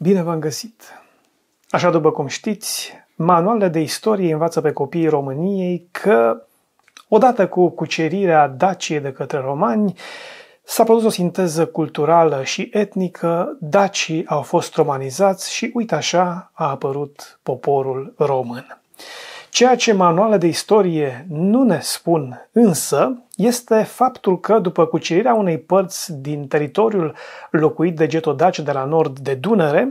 Bine v-am găsit! Așa după cum știți, manualele de istorie învață pe copiii României că, odată cu cucerirea Daciei de către romani, s-a produs o sinteză culturală și etnică, dacii au fost romanizați și, uite așa, a apărut poporul român. Ceea ce manualele de istorie nu ne spun însă este faptul că după cucerirea unei părți din teritoriul locuit de getodaci de la nord de Dunăre,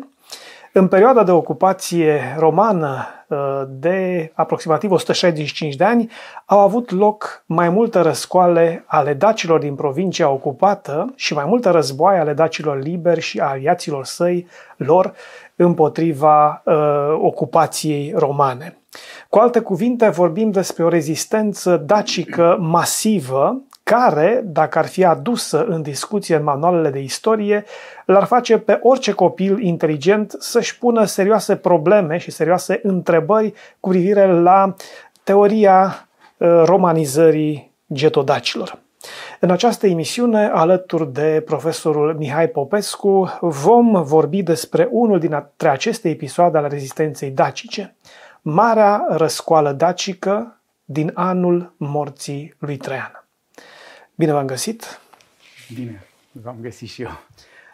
în perioada de ocupație romană uh, de aproximativ 165 de ani, au avut loc mai multe răscoale ale dacilor din provincia ocupată și mai multe războaie ale dacilor liberi și aliaților săi lor împotriva uh, ocupației romane. Cu alte cuvinte, vorbim despre o rezistență dacică masivă care, dacă ar fi adusă în discuție în manualele de istorie, l-ar face pe orice copil inteligent să-și pună serioase probleme și serioase întrebări cu privire la teoria uh, romanizării getodacilor. În această emisiune, alături de profesorul Mihai Popescu, vom vorbi despre unul dintre aceste episoade ale rezistenței dacice, Marea Răscoală Dacică din anul morții lui Traian. Bine v-am găsit! Bine, v-am găsit și eu!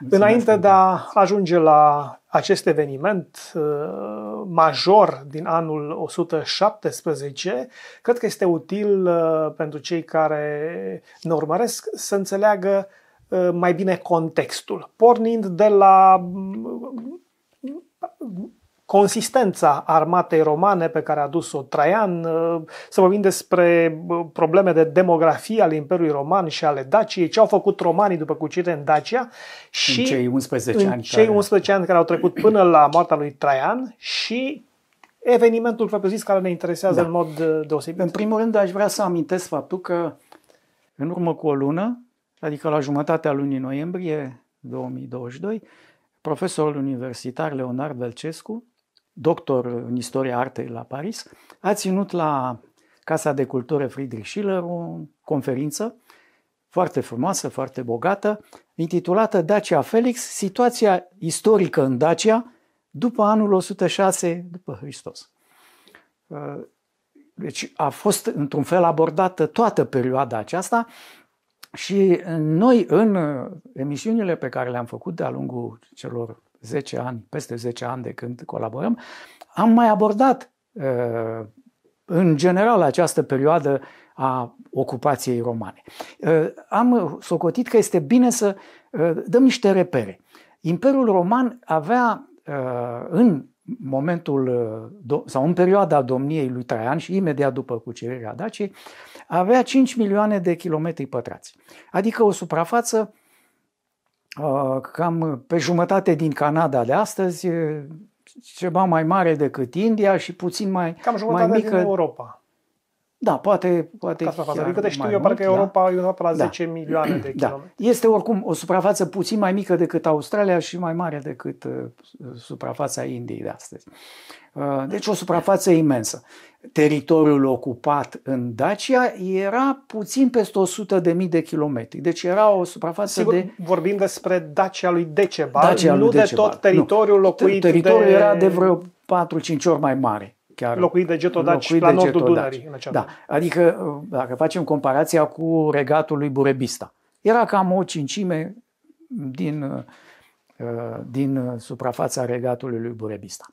Înainte de a ajunge la acest eveniment uh, major din anul 117, cred că este util uh, pentru cei care ne urmăresc să înțeleagă uh, mai bine contextul, pornind de la mm, consistența armatei romane pe care a dus-o Traian, uh, să vorbim despre uh, probleme de demografie ale Imperiului Roman și ale Daciei, ce au făcut romanii după cucire în Dacia și în cei 11 în ani, cei 11 care... ani care au trecut până la moartea lui Traian și evenimentul propriu-zis care ne interesează da. în mod uh, deosebit. În primul rând aș vrea să amintesc faptul că în urmă cu o lună, adică la jumătatea lunii noiembrie 2022, profesorul universitar Leonard Velcescu doctor în istoria artei la Paris, a ținut la Casa de Cultură Friedrich Schiller o conferință foarte frumoasă, foarte bogată, intitulată Dacia Felix, situația istorică în Dacia după anul 106 după Hristos. Uh, deci a fost într-un fel abordată toată perioada aceasta și noi în uh, emisiunile pe care le-am făcut de-a lungul celor 10 ani, peste 10 ani de când colaborăm, am mai abordat ă, în general această perioadă a ocupației romane. Ă, am socotit că este bine să ă, dăm niște repere. Imperiul roman avea în momentul sau în perioada domniei lui Traian și imediat după cucerirea Daciei, avea 5 milioane de kilometri pătrați, adică o suprafață cam pe jumătate din Canada de astăzi, ceva mai mare decât India și puțin mai, cam jumătate mai mică. din Europa. Da, poate, poate Ca chiar Adică, deci, știu eu, parcă da. Europa e undeva pe la da. milioane de da. Este oricum o suprafață puțin mai mică decât Australia și mai mare decât uh, suprafața Indiei de astăzi. Uh, deci o suprafață imensă. Teritoriul ocupat în Dacia era puțin peste 100 de mii de kilometri. Deci era o suprafață Sigur, de... vorbim despre Dacia lui Decebal, Dacia nu lui Decebal. de tot teritoriul nu. locuit Teritoriul de... era de vreo 4-5 ori mai mare chiar locuit de getodaci locuit la de nordul getodaci. Dunării. În acea da. Adică, dacă facem comparația cu regatul lui Burebista, era cam o cincime din, uh, din suprafața regatului lui Burebista.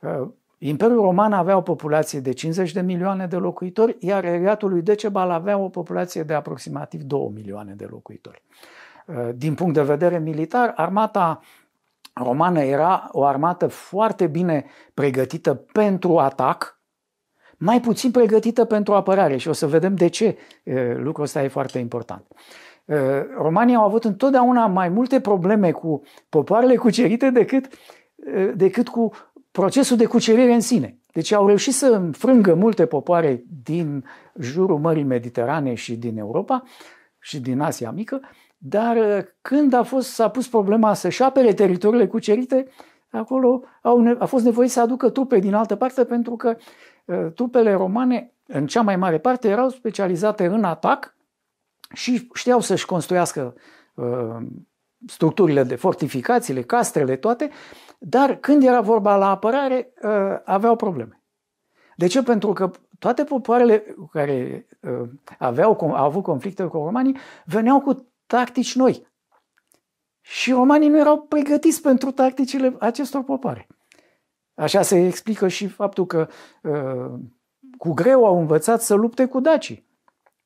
Uh, Imperiul Roman avea o populație de 50 de milioane de locuitori, iar regatul lui Decebal avea o populație de aproximativ 2 milioane de locuitori. Uh, din punct de vedere militar, armata romană era o armată foarte bine pregătită pentru atac, mai puțin pregătită pentru apărare și o să vedem de ce lucrul ăsta e foarte important. Romanii au avut întotdeauna mai multe probleme cu popoarele cucerite decât, decât cu procesul de cucerire în sine. Deci au reușit să înfrângă multe popoare din jurul Mării Mediterane și din Europa și din Asia Mică, dar uh, când a fost, s-a pus problema să-și apere teritoriile cucerite, acolo au, a fost nevoie să aducă trupe din altă parte pentru că uh, trupele romane, în cea mai mare parte, erau specializate în atac și știau să-și construiască uh, structurile de fortificațiile, castrele, toate, dar când era vorba la apărare, uh, aveau probleme. De ce? Pentru că toate popoarele care uh, aveau, au avut conflicte cu romanii veneau cu tactici noi. Și romanii nu erau pregătiți pentru tacticile acestor popoare. Așa se explică și faptul că uh, cu greu au învățat să lupte cu dacii.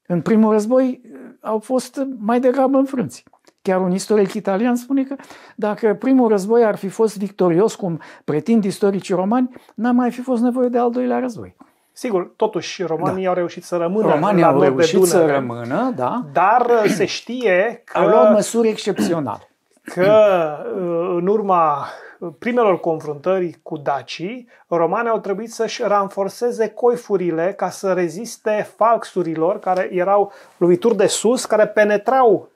În primul război uh, au fost mai degrabă înfrânți. Chiar un istoric italian spune că dacă primul război ar fi fost victorios, cum pretind istoricii romani, n-ar mai fi fost nevoie de al doilea război. Sigur, totuși romanii da. au reușit să rămână Romanii la au reușit Dunăre, să rămână, da. Dar uh, se știe că... Au luat măsuri excepționale. Că uh, în urma uh, primelor confruntări cu dacii, romanii au trebuit să-și ranforceze coifurile ca să reziste falxurilor, care erau lovituri de sus, care penetrau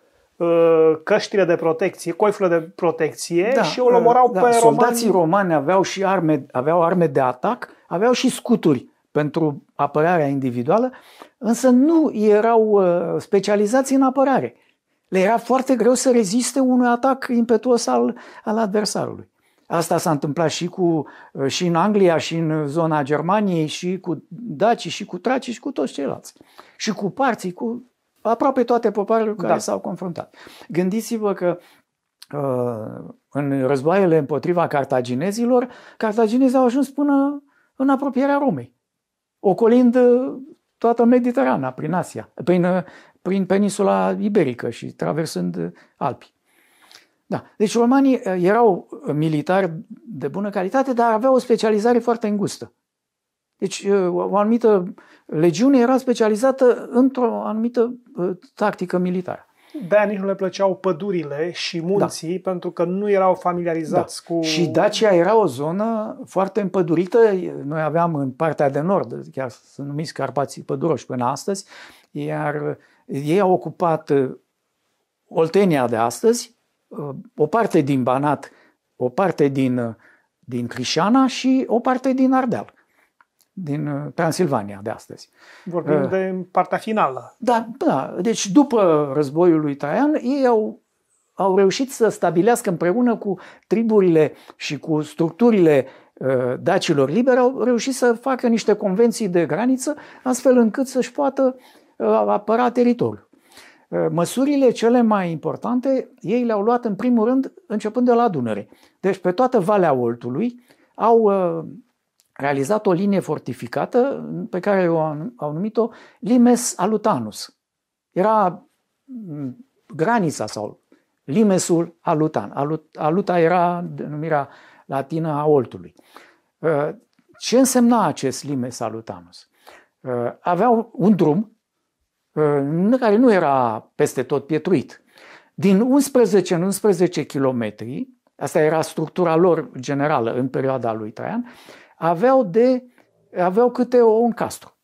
căștile de protecție, coifurile de protecție da, și o lomorau da, pe romani. Soldații romani aveau și arme, aveau arme de atac, aveau și scuturi pentru apărarea individuală, însă nu erau uh, specializați în apărare. Le era foarte greu să reziste unui atac impetuos al, al adversarului. Asta s-a întâmplat și, cu, uh, și în Anglia, și în zona Germaniei, și cu dacii, și cu tracii, și cu toți ceilalți. Și cu parții, cu aproape toate popoarele cu da. care s-au confruntat. Gândiți-vă că uh, în războaiele împotriva cartaginezilor, cartaginezii au ajuns până în apropierea Romei ocolind uh, toată Mediterana, prin Asia, prin, uh, prin peninsula iberică și traversând uh, Alpi. Da. Deci romanii erau militari de bună calitate, dar aveau o specializare foarte îngustă. Deci o anumită legiune era specializată într-o anumită tactică militară de nici nu le plăceau pădurile și da. munții, da. pentru că nu erau familiarizați da. cu... Și Dacia era o zonă foarte împădurită. Noi aveam în partea de nord, chiar sunt numiți Carpații Păduroși până astăzi, iar ei au ocupat uh, Oltenia de astăzi, uh, o parte din Banat, o parte din, uh, din Crișana și o parte din Ardeal din uh, Transilvania de astăzi. Vorbim uh, de partea finală. Da, da. Deci după războiul lui Traian, ei au, au reușit să stabilească împreună cu triburile și cu structurile uh, dacilor liberi, au reușit să facă niște convenții de graniță, astfel încât să-și poată uh, apăra teritoriul. Uh, măsurile cele mai importante, ei le-au luat în primul rând începând de la Dunăre. Deci pe toată Valea Oltului au uh, realizat o linie fortificată pe care o au numit-o Limes Alutanus. Era mm, granița sau limesul Alutan. Aluta era denumirea latină a oltului. Uh, ce însemna acest limes Alutanus? Uh, Aveau un drum uh, care nu era peste tot pietruit. Din 11 în 11 kilometri, asta era structura lor generală în perioada lui Traian, aveau, de, aveau câte o, un castru.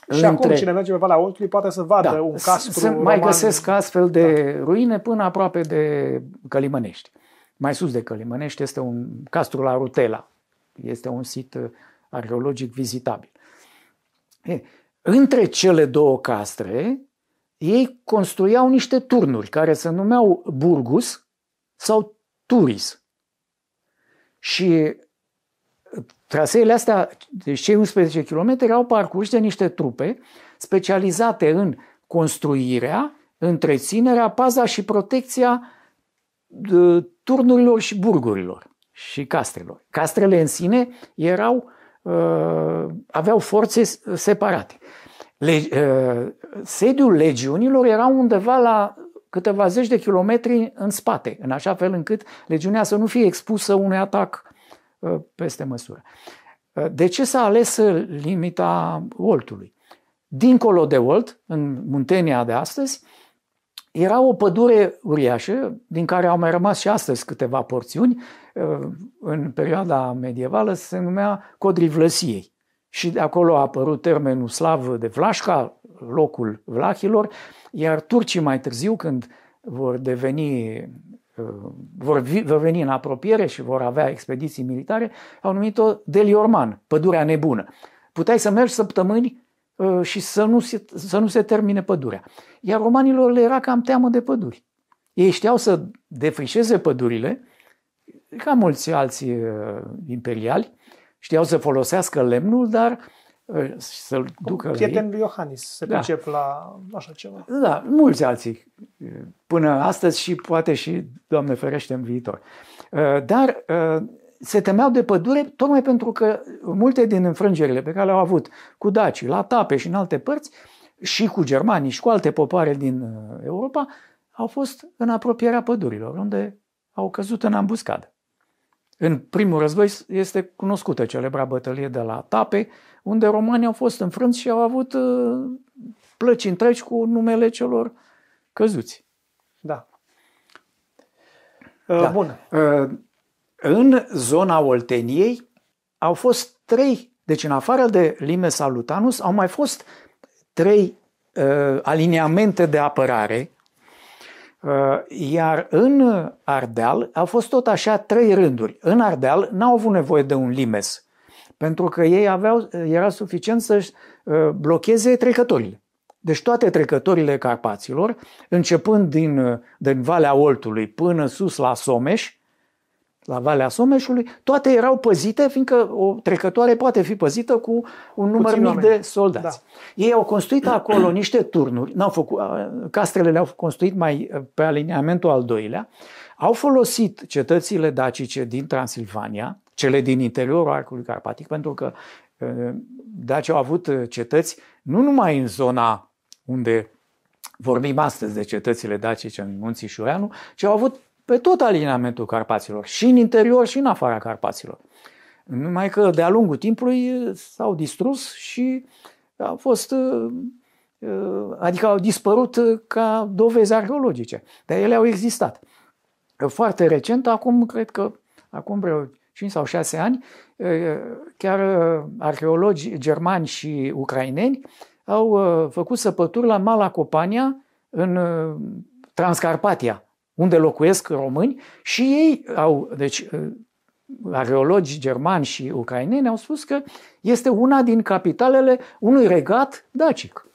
Și între... acum cine merge pe Valea Oltului poate să vadă da, un castru se, Mai găsesc astfel de da. ruine până aproape de Călimănești. Mai sus de Călimănești este un castru la Rutela. Este un sit uh, arheologic vizitabil. E, între cele două castre, ei construiau niște turnuri care se numeau Burgus sau Turis. Și traseele astea, deci cei 11 km, erau parcurși de niște trupe specializate în construirea, întreținerea, paza și protecția turnurilor și burgurilor și castrelor. Castrele în sine erau, uh, aveau forțe separate. Le, uh, sediul legiunilor era undeva la câteva zeci de kilometri în spate, în așa fel încât legiunea să nu fie expusă unui atac Uh, peste măsură. Uh, de ce s-a ales limita oltului? Dincolo de olt, în Muntenia de astăzi, era o pădure uriașă, din care au mai rămas și astăzi câteva porțiuni. Uh, în perioada medievală se numea Codrivlăsiei. Și de acolo a apărut termenul slav de Vlașca, locul vlahilor, iar turcii mai târziu, când vor deveni Uh, vor, vi, vor veni în apropiere și vor avea expediții militare, au numit-o Deliorman, pădurea nebună. Puteai să mergi săptămâni uh, și să nu, se, să nu se termine pădurea. Iar romanilor le era cam teamă de păduri. Ei știau să defrișeze pădurile, ca mulți alții uh, imperiali, știau să folosească lemnul, dar să-l ducă Prietenul lui Iohannis se da. pricep la așa ceva. Da, mulți alții. Până astăzi și poate și, Doamne ferește, în viitor. Uh, dar uh, se temeau de pădure tocmai pentru că multe din înfrângerile pe care le-au avut cu Daci, la Tape și în alte părți, și cu germanii și cu alte popoare din uh, Europa, au fost în apropierea pădurilor, unde au căzut în ambuscadă. În primul război este cunoscută celebra bătălie de la Tape, unde romanii au fost înfrânți și au avut uh, plăci întregi cu numele celor căzuți. Da. da. Uh, bun. Uh, în zona Olteniei au fost trei, deci în afară de Lime Salutanus, au mai fost trei aliniamente de apărare Uh, iar în Ardeal au fost tot așa trei rânduri. În Ardeal n-au avut nevoie de un limes, pentru că ei aveau, era suficient să uh, blocheze trecătorile. Deci toate trecătorile Carpaților, începând din, uh, din Valea Oltului până sus la Someș, la Valea Someșului, toate erau păzite, fiindcă o trecătoare poate fi păzită cu un număr Puțin mic oameni. de soldați. Da. Ei au construit acolo niște turnuri, n-au făcut, castrele le-au construit mai pe alineamentul al doilea, au folosit cetățile dacice din Transilvania, cele din interiorul Arcului Carpatic, pentru că daci au avut cetăți nu numai în zona unde vorbim astăzi de cetățile dacice în Munții Șureanu, ci au avut pe tot alinamentul Carpaților, și în interior și în afara Carpaților. Numai că de-a lungul timpului eh, s-au distrus și au fost, eh, eh, adică au dispărut ca dovezi arheologice, dar ele au existat. Foarte recent, acum cred că, acum vreo 5 sau 6 ani, chiar arheologi germani și ucraineni au făcut săpături la Malacopania în Transcarpatia, unde locuiesc români și ei au, deci uh, areologi germani și ucraineni au spus că este una din capitalele unui regat dacic.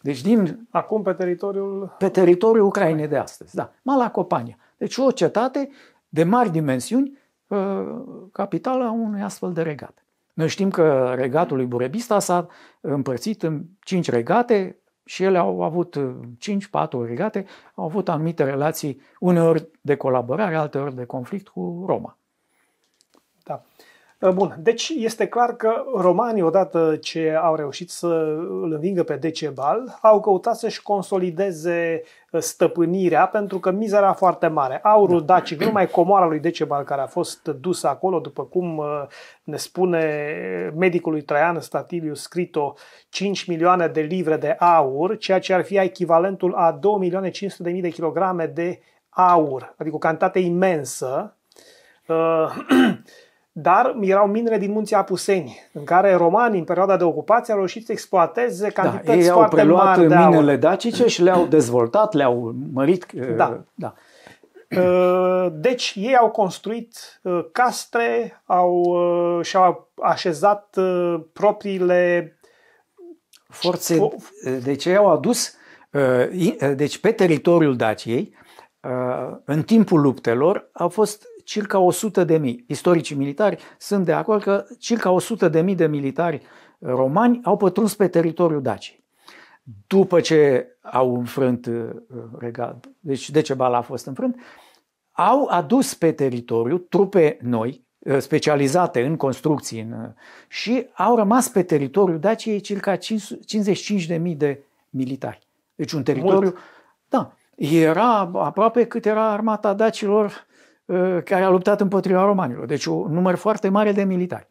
Deci din... Acum pe teritoriul... Pe teritoriul Ucrainei de astăzi, da. Malacopania. Deci o cetate de mari dimensiuni, uh, capitala unui astfel de regat. Noi știm că regatul lui Burebista s-a împărțit în cinci regate, și ele au avut 5-4 uh, regate, au avut anumite relații, uneori de colaborare, alteori de conflict cu Roma. Da. Ă, bun, deci este clar că romanii, odată ce au reușit să îl învingă pe Decebal, au căutat să-și consolideze ă, stăpânirea, pentru că miza era foarte mare. Aurul da. dacic, numai comoara lui Decebal care a fost dusă acolo, după cum ă, ne spune medicul lui Traian Statiliu Scrito, 5 milioane de livre de aur, ceea ce ar fi echivalentul a 2 milioane 500 de mii de kilograme de aur, adică o cantitate imensă. dar erau minere din munții Apuseni, în care romanii, în perioada de ocupație, au reușit să exploateze da, cantități da, ei foarte au preluat mari de aur. dacice și le-au dezvoltat, le-au mărit. Da. Uh, da. Uh, deci ei au construit uh, castre, au, și-au așezat propriile forțe. Deci ei au adus, deci pe teritoriul Daciei, în timpul luptelor, au fost circa 100 de mii. Istoricii militari sunt de acord că circa 100 de mii de militari uh, romani au pătruns pe teritoriul dacii, După ce au înfrânt uh, regal, deci bala a fost înfrânt, au adus pe teritoriu trupe noi, uh, specializate în construcții în, și au rămas pe teritoriul Daciei circa 55.000 de militari. Deci un teritoriu... Mult. Da, era aproape cât era armata dacilor Uh, care a luptat împotriva romanilor. Deci un număr foarte mare de militari.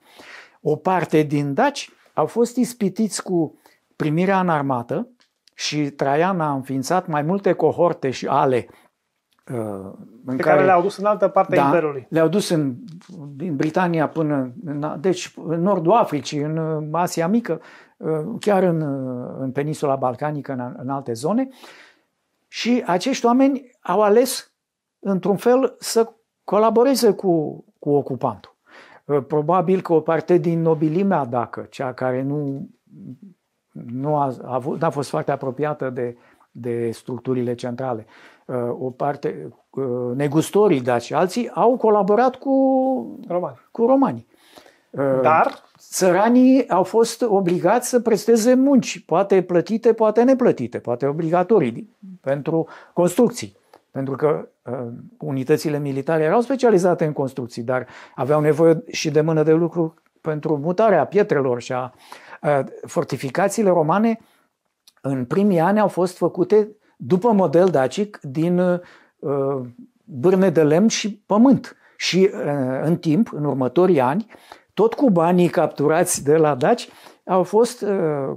O parte din daci au fost ispitiți cu primirea în armată și Traian a înființat mai multe cohorte și ale uh, în pe care, care le-au dus în altă parte da, a Imperiului. Le-au dus în, în Britania până, în, deci în nordul Africii, în uh, Asia Mică, chiar în, în peninsula balcanică, în, în alte zone. Și acești oameni au ales, într-un fel, să colaboreze cu, cu ocupantul. Uh, probabil că o parte din nobilimea, dacă cea care nu, nu a, a, a fost foarte apropiată de, de structurile centrale, uh, o parte, uh, negustorii daci și alții au colaborat cu, romani. cu romanii. Dar țăranii au fost obligați să presteze munci, poate plătite, poate neplătite, poate obligatorii, pentru construcții pentru că uh, unitățile militare erau specializate în construcții, dar aveau nevoie și de mână de lucru pentru mutarea pietrelor și a uh, fortificațiile romane în primii ani au fost făcute după model dacic din uh, bârne de lemn și pământ. Și uh, în timp, în următorii ani, tot cu banii capturați de la daci, au fost uh,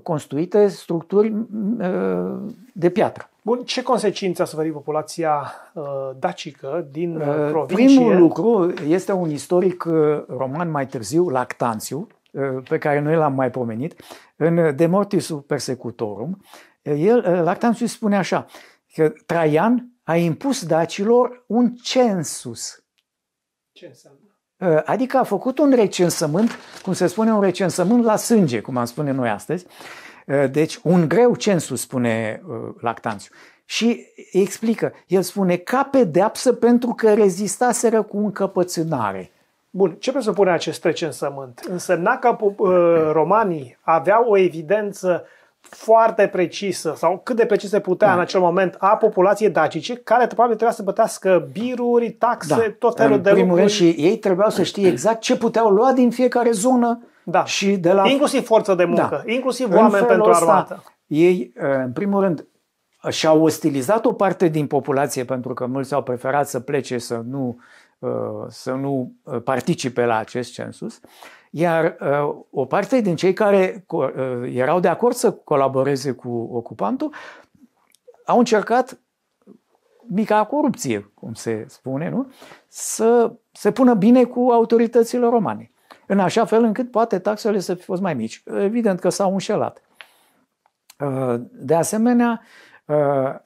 construite structuri uh, de piatră. Bun, ce consecințe a suferit populația uh, dacică din uh, uh, provincie? Primul lucru este un istoric uh, roman mai târziu, Lactanțiu, uh, pe care noi l-am mai pomenit, în De Mortis Persecutorum. Uh, el, Lactanțiu spune așa, că Traian a impus dacilor un census. Ce înseamnă? Adică a făcut un recensământ, cum se spune, un recensământ la sânge, cum am spune noi astăzi, Eh, deci, un greu census, spune eh, Lactanțiu. Și explică, el spune, ca pedeapsă pentru că rezistaseră cu încăpățânare. Bun, ce presupune acest recensământ? Însemna că uh, romanii aveau o evidență foarte precisă sau cât de precis se putea da. în acel moment a populației dacice, care probabil trebuia să plătească biruri, taxe, da. tot felul în de primul lucruri. Rând și ei trebuiau să știe exact ce puteau lua din fiecare zonă da. Și de la... Inclusiv forță de da. muncă, da. inclusiv oameni pentru ăsta, armată. Ei, uh, în primul rând, și-au ostilizat o parte din populație pentru că mulți au preferat să plece, să nu, uh, să nu uh, participe la acest census. Iar o parte din cei care erau de acord să colaboreze cu ocupantul au încercat mica corupție, cum se spune, nu? să se pună bine cu autoritățile romane în așa fel încât poate taxele să fi fost mai mici. Evident că s-au înșelat. Uh, de asemenea, uh,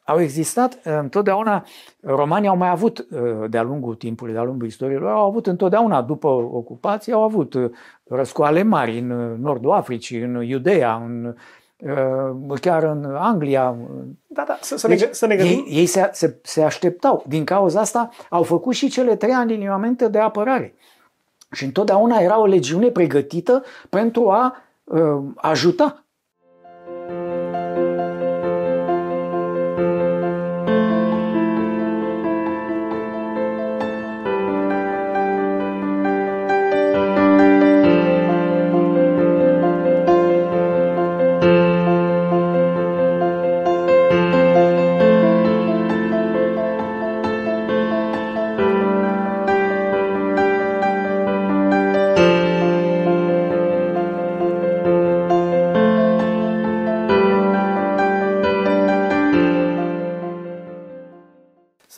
au existat uh, întotdeauna, romanii au mai avut de-a lungul timpului, de-a lungul istoriei au avut întotdeauna după ocupație, au avut răscoale mari în nordul Africii, în Iudea, în, chiar în Anglia. Da, da, să, să, deci, ne, să ne gândim. Ei, ei se, se, se așteptau. Din cauza asta au făcut și cele trei aliniamente de apărare. Și întotdeauna era o legiune pregătită pentru a uh, ajuta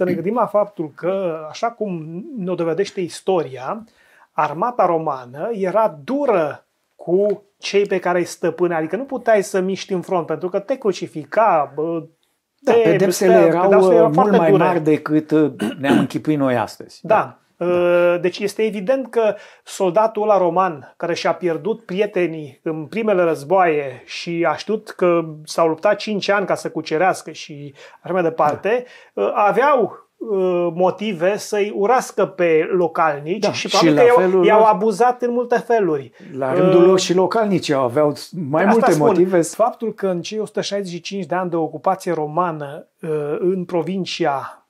ne gândim la faptul că, așa cum ne dovedește istoria, armata romană era dură cu cei pe care îi stăpâne, Adică nu puteai să miști în front, pentru că te crucifica, da, pedepsele erau, erau uh, mult mai dure. mari decât uh, ne-am închipuit noi astăzi. Da. da. Da. Uh, deci este evident că soldatul ăla roman care și-a pierdut prietenii în primele războaie și a știut că s-au luptat 5 ani ca să cucerească și așa mai departe, da. Uh, aveau uh, motive să-i urască pe localnici da, și probabil și că i-au, abuzat în multe feluri. La rândul lor și localnici aveau mai multe spun, motive. Faptul că în cei 165 de ani de ocupație romană uh, în provincia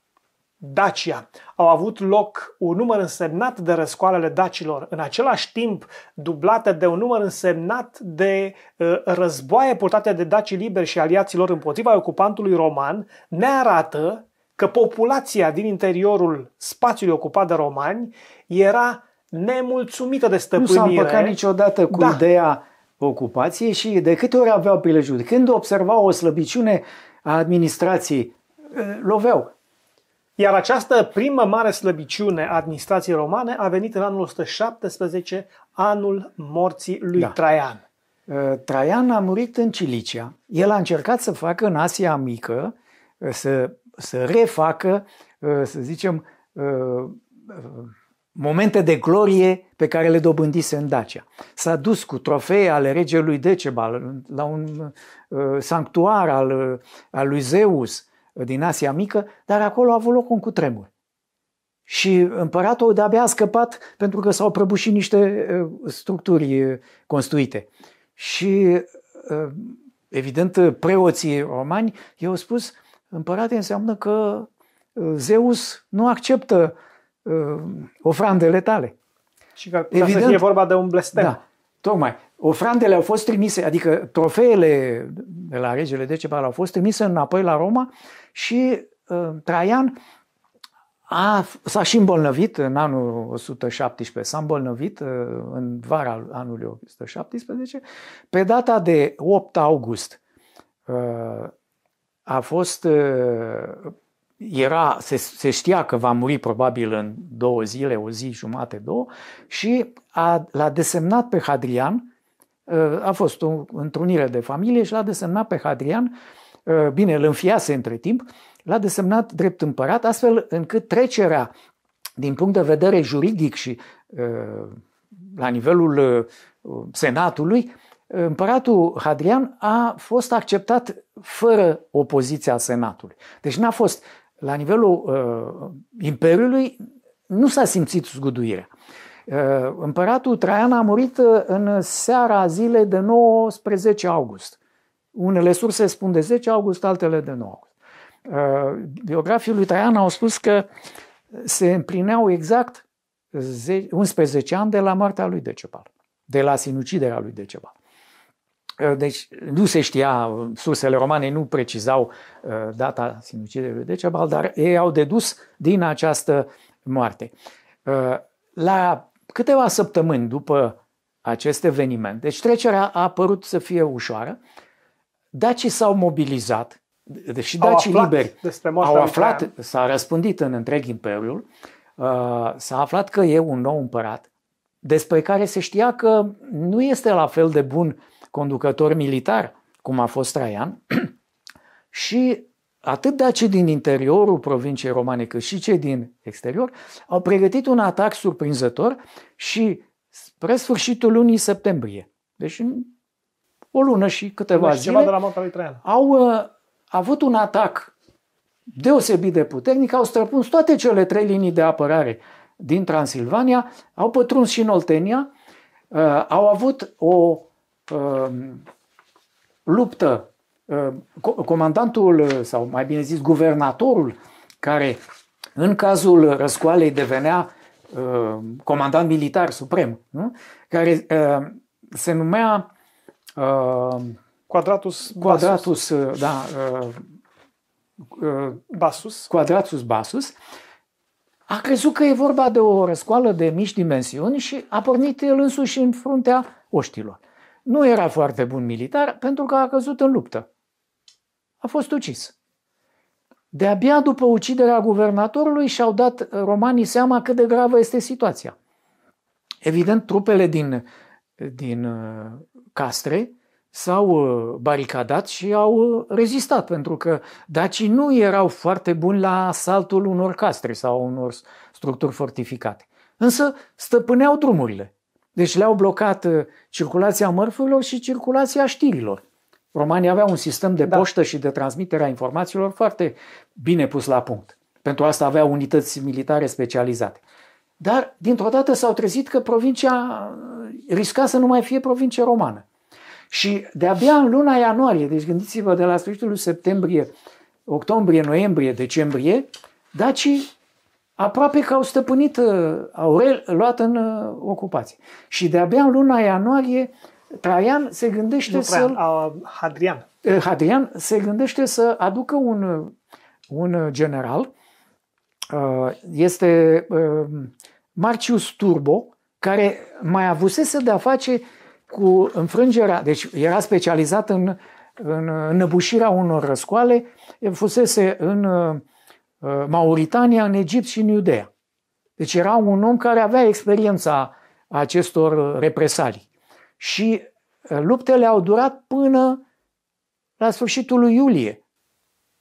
Dacia. Au avut loc un număr însemnat de răscoalele dacilor, în același timp dublate de un număr însemnat de uh, războaie purtate de dacii liberi și aliaților împotriva ocupantului roman, ne arată că populația din interiorul spațiului ocupat de romani era nemulțumită de stăpânire. Nu s-a împăcat niciodată cu da. ideea ocupației și de câte ori aveau prilejuri. când observau o slăbiciune a administrației, uh, loveau. Iar această primă mare slăbiciune a administrației romane a venit în anul 117, anul morții lui da. Traian. Uh, Traian a murit în Cilicia. El a încercat să facă în Asia Mică, uh, să, să refacă, uh, să zicem, momente de glorie pe care le dobândise în Dacia. S-a dus cu trofee ale regelui Decebal la un sanctuar al, al lui Zeus din Asia Mică, dar acolo a avut loc un cutremur. Și împăratul de-abia a scăpat pentru că s-au prăbușit niște uh, structuri uh, construite. Și, uh, evident, preoții romani i-au spus, împărate înseamnă că Zeus nu acceptă ofrandele tale. Și că Evident, să fie vorba de un blestem. Da, tocmai. Ofrandele au fost trimise, adică trofeele de la regele Decebal au fost trimise înapoi la Roma și uh, Traian a, s-a și îmbolnăvit în anul 117, s-a îmbolnăvit uh, în vara anului 117, pe data de 8 august uh, a fost, uh, era, se, se știa că va muri probabil în două zile, o zi, jumate, două, și a, l-a desemnat pe Hadrian a fost o întrunire de familie și l-a desemnat pe Hadrian, uh, bine, îl înfiase între timp, l-a desemnat drept împărat, astfel încât trecerea din punct de vedere juridic și uh, la nivelul uh, senatului, împăratul Hadrian a fost acceptat fără opoziția senatului. Deci n-a fost, la nivelul imperiului, nu s-a simțit zguduirea. Eh, împăratul Traian a murit eh, în seara zilei de 19 august. Unele surse spun de 10 august, altele de 9 august. Eh, biografii lui Traian au spus că se împlineau exact 11 ani de la moartea lui Decebal, de la sinuciderea lui Decebal. Deci nu se știa, sursele romane nu precizau data sinuciderii lui Decebal, dar ei au dedus din această moarte. La câteva săptămâni după acest eveniment, deci trecerea a apărut să fie ușoară, dacii s-au mobilizat, deși deci dacii aflat liberi au aflat, s-a răspândit în întreg imperiul, uh, s-a aflat că e un nou împărat, despre care se știa că nu este la fel de bun conducător militar cum a fost Traian și atât dacii din interiorul provinciei romane cât și cei din exterior au pregătit un atac surprinzător și spre sfârșitul lunii septembrie, deci în o lună și câteva și zile, de la lui au uh, avut un atac deosebit de puternic, au străpuns toate cele trei linii de apărare din Transilvania, au pătruns și în Oltenia, uh, au avut o uh, luptă Ă, comandantul, ă, sau mai bine zis, guvernatorul, care în cazul răscoalei devenea ă, comandant militar suprem, nu? care se numea Quadratus, Quadratus Basus. Da, Basus. Quadratus Basus, a crezut că e vorba de o răscoală de mici dimensiuni și a pornit el însuși în fruntea oștilor. Nu era foarte bun militar pentru că a căzut în luptă a fost ucis. De-abia după uciderea guvernatorului și-au dat uh, romanii seama cât de gravă este situația. Evident, trupele din, din uh, Castre s-au uh, baricadat și au rezistat, pentru că dacii nu erau foarte buni la asaltul unor castre sau unor structuri fortificate. Însă stăpâneau drumurile. Deci le-au blocat circulația mărfurilor și circulația știrilor. Romanii aveau un sistem de da. și de transmitere a informațiilor foarte bine pus la punct. Pentru asta aveau unități militare specializate. Dar, dintr-o dată, s-au trezit că provincia uh, risca să nu mai fie provincie romană. Și de-abia în luna ianuarie, deci gândiți-vă de la sfârșitul septembrie, octombrie, noiembrie, decembrie, dacii aproape că au stăpânit, uh, au luat în uh, ocupație. Și de-abia în luna ianuarie Traian se gândește să... Hadrian. Eh, Hadrian se gândește să aducă un, un general, eh, este eh, Marcius Turbo, care mai avusese de-a face cu înfrângerea, deci era specializat în, în înăbușirea unor răscoale, fusese în Mauritania, în Egipt și în Iudea. Deci era un om care avea experiența acestor represalii. Și uh, luptele au durat până la sfârșitul lui iulie.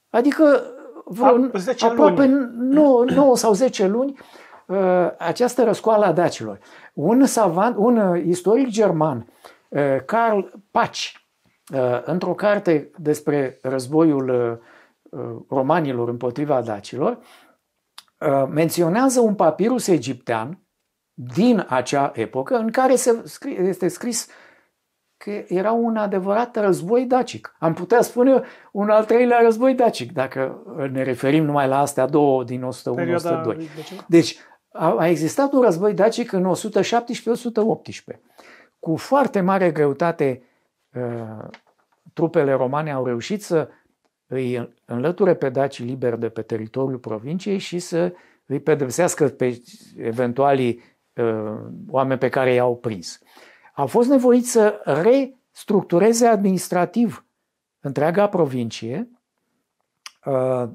Adică uh, vreo, aproape luni. 9, 9 sau 10 luni uh, această răscoală a dacilor. Un, savant, un istoric german, Karl Paci, într-o carte despre războiul romanilor împotriva dacilor, menționează un papirus egiptean din acea epocă în care se scrie, este scris că era un adevărat război dacic. Am putea spune un al treilea război dacic, dacă ne referim numai la astea două din 101-102. Deci a, a existat un război dacic în 117-118. Cu foarte mare greutate uh, trupele romane au reușit să îi înlăture pe daci liberi de pe teritoriul provinciei și să îi pedepsească pe eventualii Uh, oameni pe care i-au prins. A fost nevoit să restructureze administrativ întreaga provincie. Uh,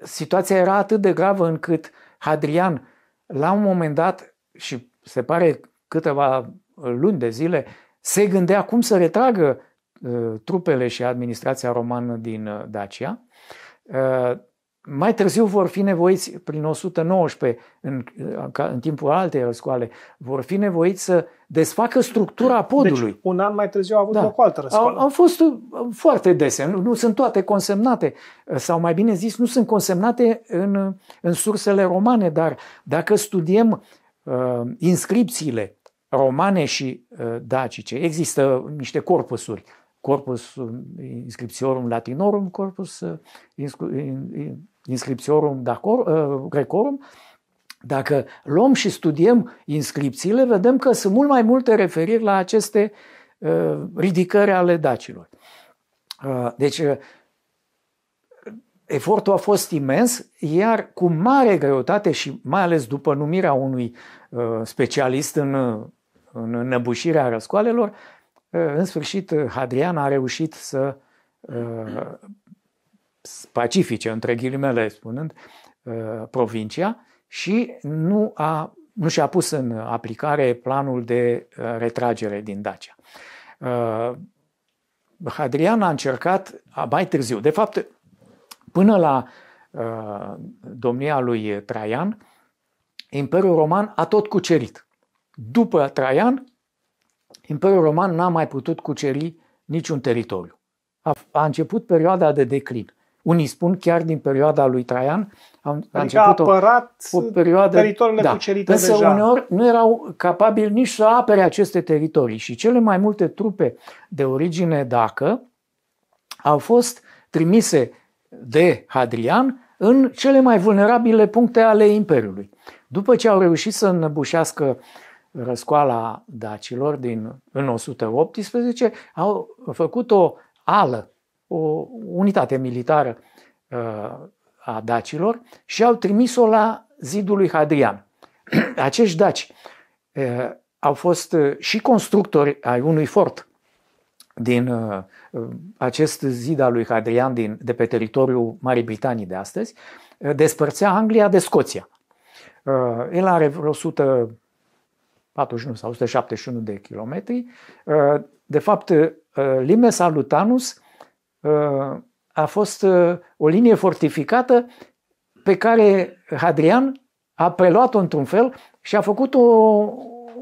situația era atât de gravă încât Hadrian, la un moment dat, și se pare câteva luni de zile, se gândea cum să retragă uh, trupele și administrația romană din Dacia mai târziu vor fi nevoiți, prin 119, în, în timpul altei răscoale, vor fi nevoiți să desfacă structura deci, podului. Deci, un an mai târziu a avut da. loc o altă răscoală. Au fost uh, foarte dese, nu, nu sunt toate consemnate, sau mai bine zis, nu sunt consemnate în, în sursele romane, dar dacă studiem uh, inscripțiile romane și uh, dacice, există niște corpusuri corpus uh, inscripțiorum latinorum, corpus inscripțiorum ă, grecorum, dacă luăm și studiem inscripțiile, vedem că sunt mult mai multe referiri la aceste ă, ridicări ale dacilor. Ă, deci, efortul a fost imens, iar cu mare greutate și mai ales după numirea unui specialist în, în înăbușirea răscoalelor, în sfârșit Hadrian a reușit să pacifice, între ghilimele spunând, uh, provincia și nu, a, nu și-a pus în aplicare planul de uh, retragere din Dacia. Uh, Hadrian a încercat mai târziu, de fapt, până la domnia lui Traian, Imperiul Roman a tot cucerit. După Traian, Imperiul Roman n-a mai putut cuceri niciun teritoriu. A, a început perioada de declin. Unii spun chiar din perioada lui Traian, adică a, adică început a apărat o, o perioadă, teritoriile da, cucerite însă deja. uneori nu erau capabili nici să apere aceste teritorii și cele mai multe trupe de origine dacă au fost trimise de Hadrian în cele mai vulnerabile puncte ale Imperiului. După ce au reușit să înăbușească răscoala dacilor din, în 118, au făcut o ală o unitate militară uh, a dacilor și au trimis-o la zidul lui Hadrian. Acești daci uh, au fost uh, și constructori ai unui fort din acest zid al lui Hadrian din, de pe teritoriul Marii Britanii de astăzi, despărțea Anglia de Scoția. El are vreo 141 sau 171 de kilometri. De fapt, Limes Alutanus a fost uh, o linie fortificată pe care Hadrian a preluat-o într-un fel și a făcut o,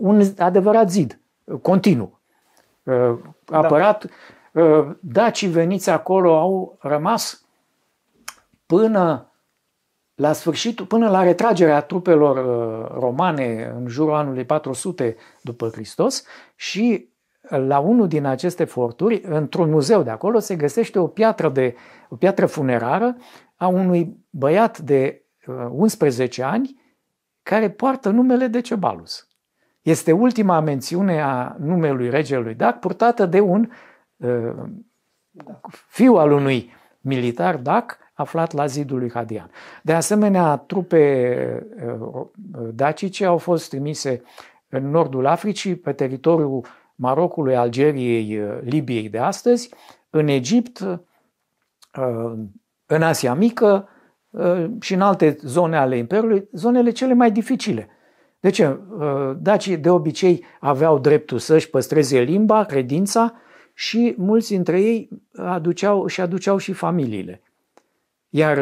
un adevărat zid, continuu. Uh, apărat, da. dacii veniți acolo au rămas până la sfârșitul, până la retragerea trupelor romane în jurul anului 400 după Hristos și la unul din aceste forturi, într-un muzeu de acolo, se găsește o piatră, de, o piatră funerară a unui băiat de 11 uh, ani care poartă numele de Cebalus. Este ultima mențiune a numelui regelui Dac purtată de un uh, fiu al unui militar Dac aflat la zidul lui Hadian. De asemenea, trupe uh, uh dacice au fost trimise în nordul Africii, pe teritoriul Marocului, Algeriei, uh, Libiei de astăzi, în Egipt, uh, în Asia Mică uh, și în alte zone ale Imperiului, zonele cele mai dificile. De ce? Dacii de obicei aveau dreptul să-și păstreze limba, credința și mulți dintre ei aduceau, și aduceau și familiile. Iar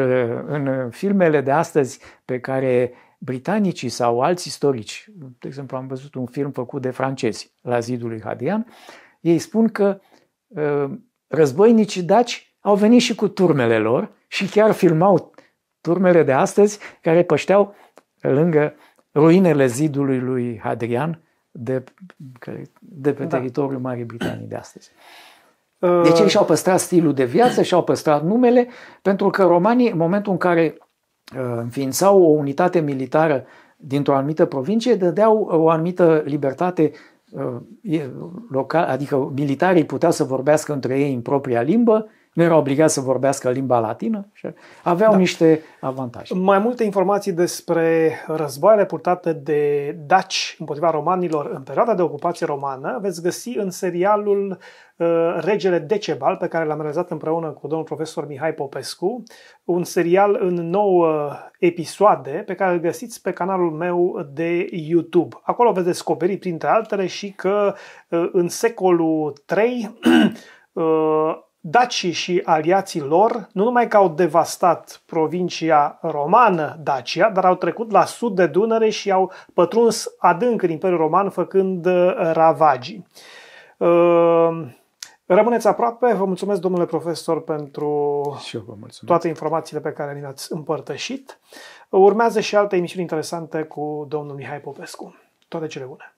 în filmele de astăzi pe care britanicii sau alți istorici, de exemplu am văzut un film făcut de francezi la zidul lui Hadrian, ei spun că ă, războinicii daci au venit și cu turmele lor și chiar filmau turmele de astăzi care pășteau lângă ruinele zidului lui Hadrian de, de pe da. teritoriul Marii Britanii de astăzi. Ă, deci ei și-au păstrat stilul de viață, și-au păstrat numele, pentru că romanii, în momentul în care Uh, înființau o unitate militară dintr-o anumită provincie, dădeau o anumită libertate uh, locală, adică militarii puteau să vorbească între ei în propria limbă, nu erau obligați să vorbească limba latină și aveau da. niște avantaje. Mai multe informații despre războaiele purtate de daci împotriva romanilor în perioada de ocupație romană veți găsi în serialul uh, Regele Decebal, pe care l-am realizat împreună cu domnul profesor Mihai Popescu, un serial în 9 episoade pe care îl găsiți pe canalul meu de YouTube. Acolo veți descoperi, printre altele, și că ă, în secolul 3 ă, dacii și aliații lor nu numai că au devastat provincia romană Dacia, dar au trecut la sud de Dunăre și au pătruns adânc în Imperiul Roman făcând ă, ravagii. Rămâneți aproape. Vă mulțumesc, domnule profesor, pentru și eu vă mulțumesc. toate informațiile pe care le-ați împărtășit. Urmează și alte emisiuni interesante cu domnul Mihai Popescu. Toate cele bune!